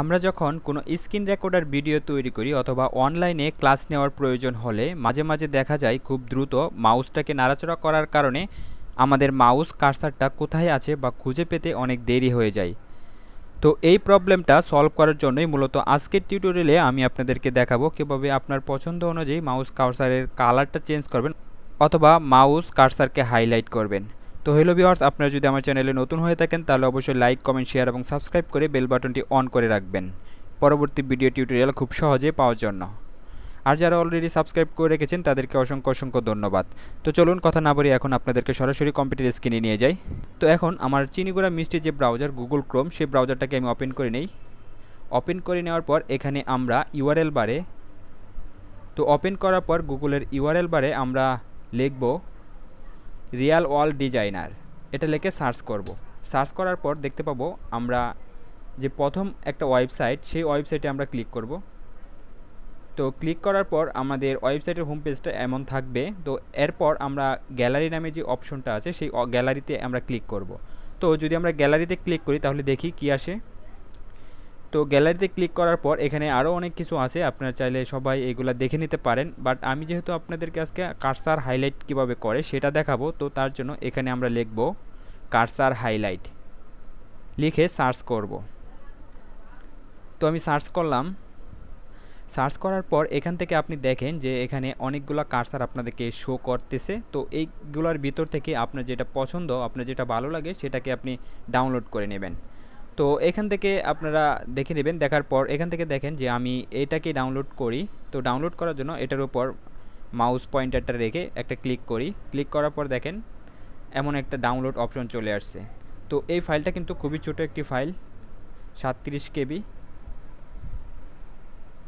আমরা যখন কোনো স্ক্রিন রেকর্ডার ভিডিও তৈরি করি অথবা অনলাইনে ক্লাস নেওয়ার প্রয়োজন হলে মাঝে মাঝে দেখা যায় খুব দ্রুত মাউসটাকে নাড়াচড়া করার কারণে আমাদের মাউস কার্সারটা কোথায় আছে বা খুঁজে পেতে অনেক দেরি হয়ে যায় তো এই প্রবলেমটা সলভ করার জন্যই মূলত আজকের টিউটোরিয়ালে আমি আপনাদেরকে দেখাবো কীভাবে আপনার পছন্দ অনুযায়ী মাউস কার্সারের কালারটা চেঞ্জ করবেন অথবা মাউস কার্সারকে হাইলাইট করবেন তো হ্যালো ভিওয়ার্স আপনারা যদি আমার চ্যানেলে নতুন হয়ে থাকেন তাহলে অবশ্যই লাইক কমেন্ট শেয়ার এবং সাবস্ক্রাইব করে বেল বাটনটি অন করে রাখবেন পরবর্তী ভিডিও টিউটোরিয়াল খুব সহজে পাওয়ার জন্য আর যারা অলরেডি সাবস্ক্রাইব করে রেখেছেন তাদেরকে অসংখ্য অসংখ্য ধন্যবাদ তো চলুন কথা না বলে এখন আপনাদেরকে সরাসরি কম্পিউটার স্ক্রিনে নিয়ে যাই তো এখন আমার চিনিগুড়া মিষ্টি যে ব্রাউজার গুগল ক্রোম সেই ব্রাউজারটাকে আমি ওপেন করে নেই ওপেন করে নেওয়ার পর এখানে আমরা ইউআরএল বারে তো ওপেন করার পর গুগলের ইউআরএল বারে আমরা লিখবো রিয়াল ওয়াল ডিজাইনার এটা লেখে সার্চ করব। সার্চ করার পর দেখতে পাবো আমরা যে প্রথম একটা ওয়েবসাইট সেই ওয়েবসাইটে আমরা ক্লিক করব তো ক্লিক করার পর আমাদের ওয়েবসাইটের হোম পেজটা এমন থাকবে তো এরপর আমরা গ্যালারি নামে যে অপশনটা আছে সেই গ্যালারিতে আমরা ক্লিক করব তো যদি আমরা গ্যালারিতে ক্লিক করি তাহলে দেখি কি আসে তো গ্যালারিতে ক্লিক করার পর এখানে আরও অনেক কিছু আছে আপনারা চাইলে সবাই এগুলো দেখে নিতে পারেন বাট আমি যেহেতু আপনাদেরকে আজকে কারসার হাইলাইট কিভাবে করে সেটা দেখাবো তো তার জন্য এখানে আমরা লিখব কারসার হাইলাইট লিখে সার্চ করব তো আমি সার্চ করলাম সার্চ করার পর এখান থেকে আপনি দেখেন যে এখানে অনেকগুলো কারসার আপনাদেরকে শো করতেছে তো এইগুলোর ভিতর থেকে আপনার যেটা পছন্দ আপনার যেটা ভালো লাগে সেটাকে আপনি ডাউনলোড করে নেবেন তো এখান থেকে আপনারা দেখে নেবেন দেখার পর এখান থেকে দেখেন যে আমি এটাকে ডাউনলোড করি তো ডাউনলোড করার জন্য এটার উপর মাউস পয়েন্টারটা রেখে একটা ক্লিক করি ক্লিক করার পর দেখেন এমন একটা ডাউনলোড অপশন চলে আসছে তো এই ফাইলটা কিন্তু খুবই ছোট একটি ফাইল সাতত্রিশ কেবি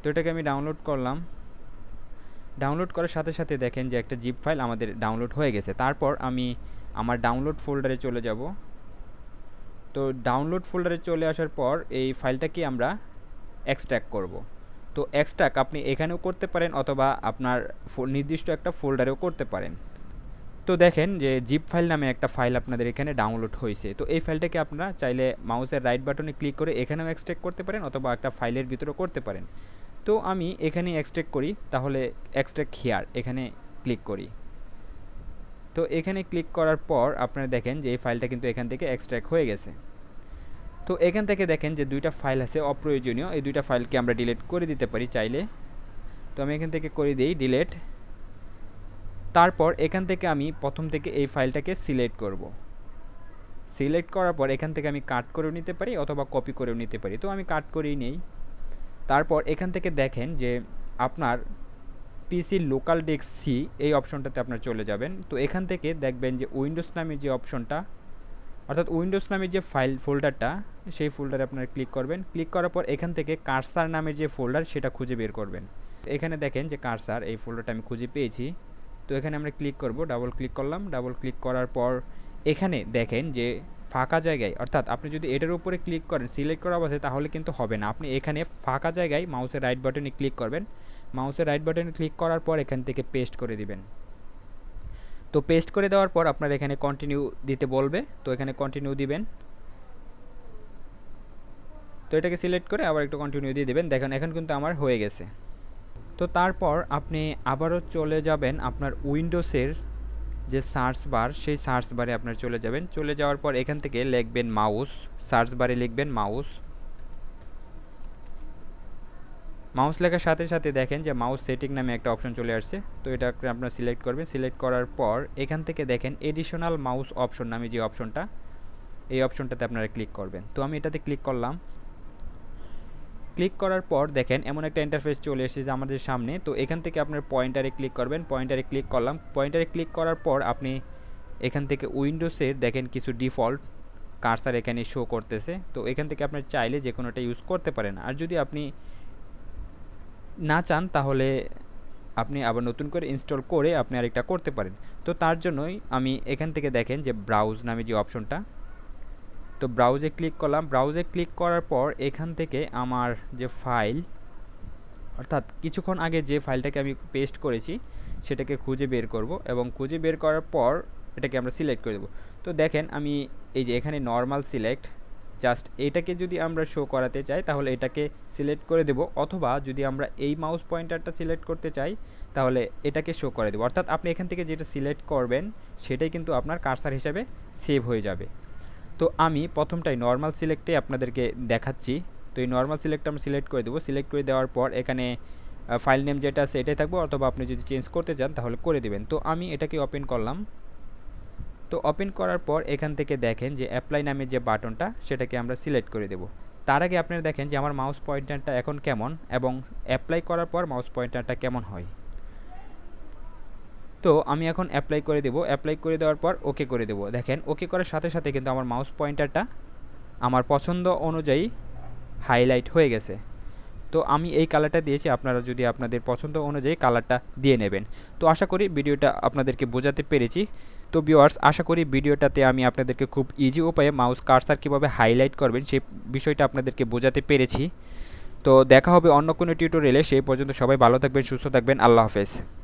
তো এটাকে আমি ডাউনলোড করলাম ডাউনলোড করার সাথে সাথে দেখেন যে একটা জিপ ফাইল আমাদের ডাউনলোড হয়ে গেছে তারপর আমি আমার ডাউনলোড ফোল্ডারে চলে যাব তো ডাউনলোড ফোল্ডারে চলে আসার পর এই ফাইলটাকে আমরা এক্সট্র্যাক্ট করব তো এক্সট্র্যাক্ট আপনি এখানেও করতে পারেন অথবা আপনার নির্দিষ্ট একটা ফোল্ডারেও করতে পারেন তো দেখেন যে জিপ ফাইল নামে একটা ফাইল আপনাদের এখানে ডাউনলোড হয়েছে তো এই ফাইলটাকে আপনারা চাইলে মাউসের রাইট বাটনে ক্লিক করে এখানেও এক্সট্র্যাক্ট করতে পারেন অথবা একটা ফাইলের ভিতরেও করতে পারেন তো আমি এখানে এক্সট্র্যাক্ট করি তাহলে এক্সট্র্যাক্ট হিয়ার এখানে ক্লিক করি তো এখানে ক্লিক করার পর আপনারা দেখেন যে এই ফাইলটা কিন্তু এখান থেকে এক্সট্র্যাক্ট হয়ে গেছে তো এখান থেকে দেখেন যে দুইটা ফাইল আছে অপ্রয়োজনীয় এই দুইটা ফাইলকে আমরা ডিলিট করে দিতে পারি চাইলে তো আমি এখান থেকে করে দিই ডিলেট তারপর এখান থেকে আমি প্রথম থেকে এই ফাইলটাকে সিলেক্ট করব। সিলেক্ট করার পর এখান থেকে আমি কাট করেও নিতে পারি অথবা কপি করেও নিতে পারি তো আমি কাট করেই নেই তারপর এখান থেকে দেখেন যে আপনার পিসি লোকাল ডেস্ক সি এই অপশনটাতে আপনার চলে যাবেন তো এখান থেকে দেখবেন যে উইন্ডোজ নামের যে অপশনটা অর্থাৎ উইন্ডোজ নামের যে ফাইল ফোল্ডারটা সেই ফোল্ডারে আপনারা ক্লিক করবেন ক্লিক করার পর এখান থেকে কারসার নামের যে ফোল্ডার সেটা খুঁজে বের করবেন এখানে দেখেন যে কারসার এই ফোল্ডারটা আমি খুঁজে পেয়েছি তো এখানে আমরা ক্লিক করব ডাবল ক্লিক করলাম ডাবল ক্লিক করার পর এখানে দেখেন যে ফাঁকা জায়গায় অর্থাৎ আপনি যদি এটার উপরে ক্লিক করেন সিলেক্ট করা অবস্থায় তাহলে কিন্তু হবে না আপনি এখানে ফাঁকা জায়গায় মাউসের রাইট বাটনে ক্লিক করবেন মাউসের রাইট বাটনে ক্লিক করার পর এখান থেকে পেস্ট করে দিবেন তো পেস্ট করে দেওয়ার পর আপনার এখানে কন্টিনিউ দিতে বলবে তো এখানে কন্টিনিউ দিবেন তো এটাকে সিলেক্ট করে আবার একটু কন্টিনিউ দিয়ে দেবেন দেখেন এখন কিন্তু আমার হয়ে গেছে তো তারপর আপনি আবারও চলে যাবেন আপনার উইন্ডোজের যে সার্চ বার সেই সার্চ বারে আপনার চলে যাবেন চলে যাওয়ার পর এখান থেকে লিখবেন মাউস সার্চ বারে লিখবেন মাউস মাউস লেখার সাথে সাথে দেখেন যে মাউস সেটিং নামে একটা অপশন চলে আসছে তো এটা আপনারা সিলেক্ট করবেন সিলেক্ট করার পর এখান থেকে দেখেন এডিশনাল মাউস অপশন নামে যে অপশনটা এই অপশনটাতে আপনারা ক্লিক করবেন তো আমি এটাতে ক্লিক করলাম ক্লিক করার পর দেখেন এমন একটা ইন্টারফেস চলে এসেছে আমাদের সামনে তো এখান থেকে আপনার পয়েন্টারে ক্লিক করবেন পয়েন্টারে ক্লিক করলাম পয়েন্টারে ক্লিক করার পর আপনি এখান থেকে উইন্ডোজের দেখেন কিছু ডিফল্ট কার্সার এখানে শো করতেছে তো এখান থেকে আপনার চাইলে যে কোনোটা ইউজ করতে পারেন আর যদি আপনি না চান তাহলে আপনি আবার নতুন করে ইনস্টল করে আপনি আরেকটা করতে পারেন তো তার জন্যই আমি এখান থেকে দেখেন যে ব্রাউজ নামে যে অপশনটা তো ব্রাউজে ক্লিক করলাম ব্রাউজে ক্লিক করার পর এখান থেকে আমার যে ফাইল অর্থাৎ কিছুক্ষণ আগে যে ফাইলটাকে আমি পেস্ট করেছি সেটাকে খুঁজে বের করব এবং খুঁজে বের করার পর এটাকে আমরা সিলেক্ট করে দেবো তো দেখেন আমি এই যে এখানে নর্মাল সিলেক্ট জাস্ট এটাকে যদি আমরা শো করাতে চাই তাহলে এটাকে সিলেক্ট করে দেব অথবা যদি আমরা এই মাউস পয়েন্টারটা সিলেক্ট করতে চাই তাহলে এটাকে শো করে দেবো অর্থাৎ আপনি এখান থেকে যেটা সিলেক্ট করবেন সেটাই কিন্তু আপনার কার্সার হিসাবে সেভ হয়ে যাবে তো আমি প্রথমটাই নর্মাল সিলেক্টে আপনাদেরকে দেখাচ্ছি তো এই নর্মাল সিলেক্ট আমরা সিলেক্ট করে দেবো সিলেক্ট করে দেওয়ার পর এখানে ফাইল নেম যেটা আছে এটাই থাকবে অথবা আপনি যদি চেঞ্জ করতে চান তাহলে করে দেবেন তো আমি এটাকে ওপেন করলাম তো ওপেন করার পর এখান থেকে দেখেন যে অ্যাপ্লাই নামে যে বাটনটা সেটাকে আমরা সিলেক্ট করে দেব তার আগে আপনারা দেখেন যে আমার মাউস পয়েন্টারটা এখন কেমন এবং অ্যাপ্লাই করার পর মাউস পয়েন্টারটা কেমন হয় তো আমি এখন অ্যাপ্লাই করে দেব অ্যাপ্লাই করে দেওয়ার পর ওকে করে দেব দেখেন ওকে করার সাথে সাথে কিন্তু আমার মাউস পয়েন্টারটা আমার পছন্দ অনুযায়ী হাইলাইট হয়ে গেছে তো আমি এই কালারটা দিয়েছি আপনারা যদি আপনাদের পছন্দ অনুযায়ী কালারটা দিয়ে নেবেন তো আশা করি ভিডিওটা আপনাদেরকে বোঝাতে পেরেছি তো ভিউয়ার্স আশা করি ভিডিওটাতে আমি আপনাদেরকে খুব ইজি উপায়ে মাউস কার্সার কীভাবে হাইলাইট করবেন সেই বিষয়টা আপনাদেরকে বোঝাতে পেরেছি তো দেখা হবে অন্য কোনো টিউটোরিয়ালে সেই পর্যন্ত সবাই ভালো থাকবেন সুস্থ থাকবেন আল্লাহ হাফেজ